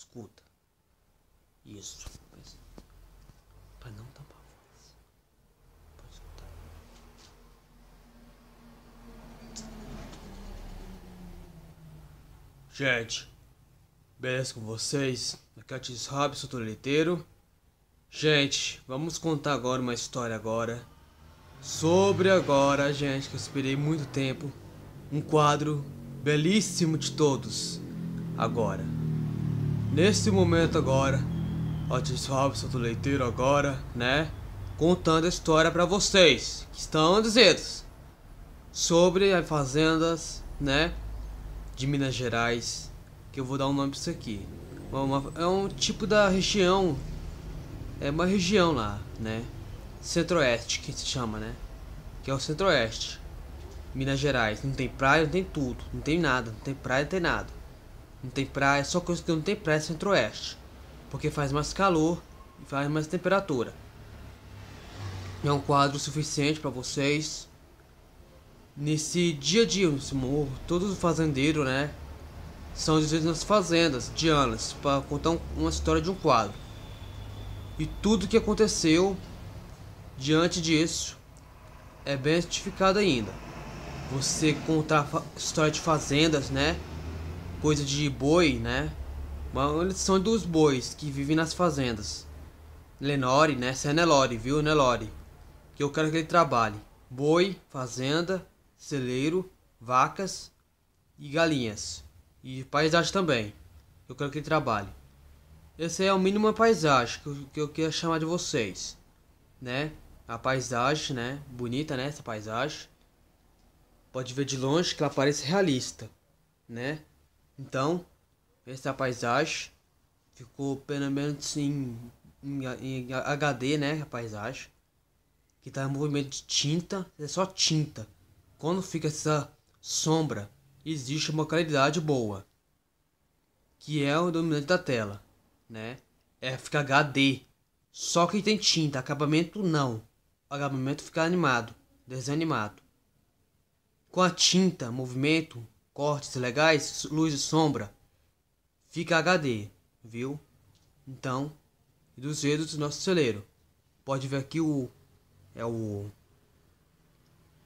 Escuta. Isso. É. Para não tampar a voz. Pode escutar. É. Gente. Beleza com vocês? Aqui é Tis Hobbs, sou toleteiro. Gente, vamos contar agora uma história agora. Sobre agora, gente, que eu esperei muito tempo. Um quadro belíssimo de todos. Agora. Nesse momento agora, Otis Robson do Leiteiro agora, né? Contando a história para vocês que estão andesedos sobre as fazendas, né? De Minas Gerais, que eu vou dar um nome para isso aqui. É, uma, é um tipo da região, é uma região lá, né? Centro-Oeste, que se chama, né? Que é o Centro-Oeste, Minas Gerais. Não tem praia, não tem tudo, não tem nada, não tem praia, não tem nada não tem praia, só coisa que não tem praia é centro-oeste, porque faz mais calor e faz mais temperatura. É um quadro suficiente para vocês. Nesse dia a dia, nesse morro, todos os fazendeiros, né, são dizidos nas fazendas de Anas para contar uma história de um quadro. E tudo que aconteceu diante disso é bem certificado ainda. Você contar história de fazendas, né? coisa de boi, né? Uma são dos bois que vivem nas fazendas. Lenore, né? Essa é Nelore, viu? Nelore. Que eu quero que ele trabalhe. Boi, fazenda, celeiro, vacas e galinhas. E paisagem também. Eu quero que ele trabalhe. Esse é o mínimo paisagem que eu, que eu queria chamar de vocês. Né? A paisagem, né? Bonita, né? Essa paisagem. Pode ver de longe que ela parece realista. Né? Então, essa paisagem ficou pelo menos em, em, em HD, né? A paisagem que tá em movimento de tinta, é só tinta. Quando fica essa sombra, existe uma qualidade boa, que é o dominante da tela, né? É fica HD. Só que tem tinta, acabamento não. O acabamento fica animado, desanimado. Com a tinta, movimento, cortes legais, luz e sombra. Fica HD, viu? Então, dos dedos do nosso celeiro. Pode ver aqui o. É o.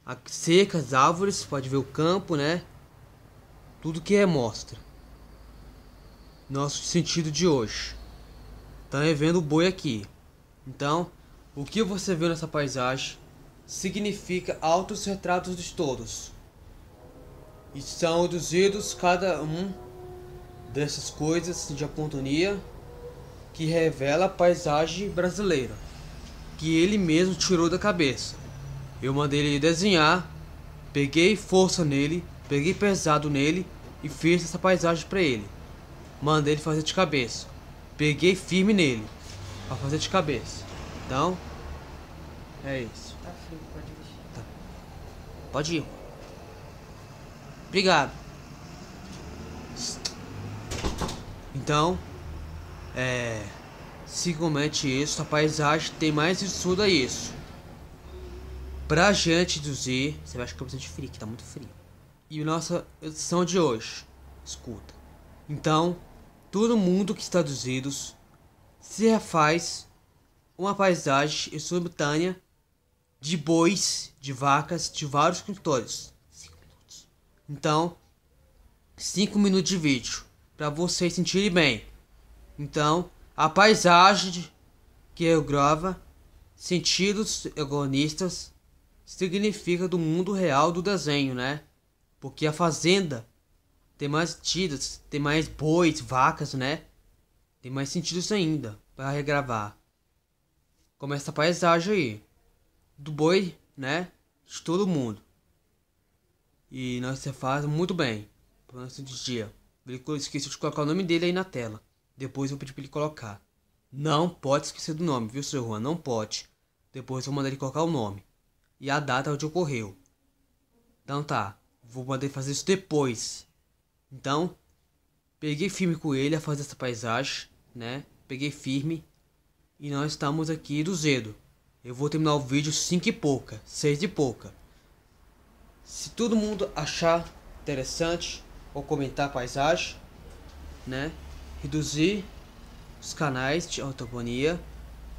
A seca, as árvores, pode ver o campo, né? Tudo que é mostra. Nosso sentido de hoje. Tá revendo o boi aqui. Então, o que você viu nessa paisagem significa altos retratos de todos. E são induzidos cada um dessas coisas de apontonia que revela a paisagem brasileira, que ele mesmo tirou da cabeça. Eu mandei ele desenhar, peguei força nele, peguei pesado nele e fiz essa paisagem para ele. Mandei ele fazer de cabeça. Peguei firme nele para fazer de cabeça. Então, é isso. Tá frio, pode mexer. Tá. Pode ir. Obrigado. Então, é... Se isso, a paisagem tem mais estudo a isso. Pra gente deduzir... Você vai achar que eu preciso de frio, que tá muito frio. E nossa edição de hoje. Escuta. Então, todo mundo que está deduzidos se refaz uma paisagem subterrânea de bois, de vacas, de vários cultores. Então, 5 minutos de vídeo para vocês sentirem bem. Então, a paisagem que eu grava, sentidos agonistas, significa do mundo real do desenho, né? Porque a fazenda tem mais tidas, tem mais bois, vacas, né? Tem mais sentidos ainda para regravar. Como essa paisagem aí, do boi, né? De todo mundo. E nossa faz muito bem. Pro nosso dia. Ele esqueceu de colocar o nome dele aí na tela. Depois eu pedi pra ele colocar. Não pode esquecer do nome, viu, seu Juan? Não pode. Depois eu vou mandar ele colocar o nome. E a data onde ocorreu. Então tá. Vou mandar ele fazer isso depois. Então, peguei firme com ele a fazer essa paisagem, né? Peguei firme. E nós estamos aqui do zedo. Eu vou terminar o vídeo 5 e pouca, 6 e pouca. Se todo mundo achar interessante ou comentar a paisagem, né? Reduzir os canais de autoponia,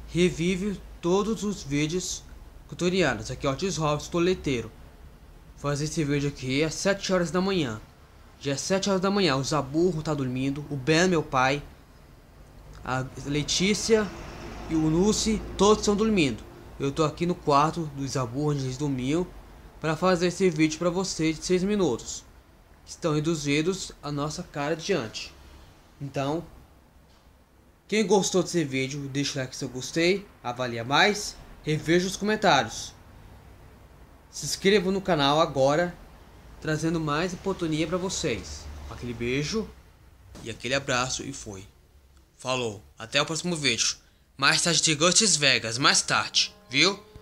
revive todos os vídeos tutoriais. Aqui é Otis Robson, toleteiro. Fazer esse vídeo aqui às 7 horas da manhã. Já 7 é horas da manhã, o Zaburro tá dormindo, o Ben, meu pai, a Letícia e o Lucy, todos estão dormindo. Eu tô aqui no quarto do Zaburro, onde eles dormiam, para fazer esse vídeo para vocês de 6 minutos. Estão reduzidos a nossa cara diante. Então, quem gostou desse vídeo, deixa o like se eu gostei, avalia mais, reveja os comentários. Se inscreva no canal agora, trazendo mais oportunidade para vocês. Aquele beijo e aquele abraço e foi. Falou, até o próximo vídeo. Mais tarde de Ghosts Vegas, mais tarde, viu?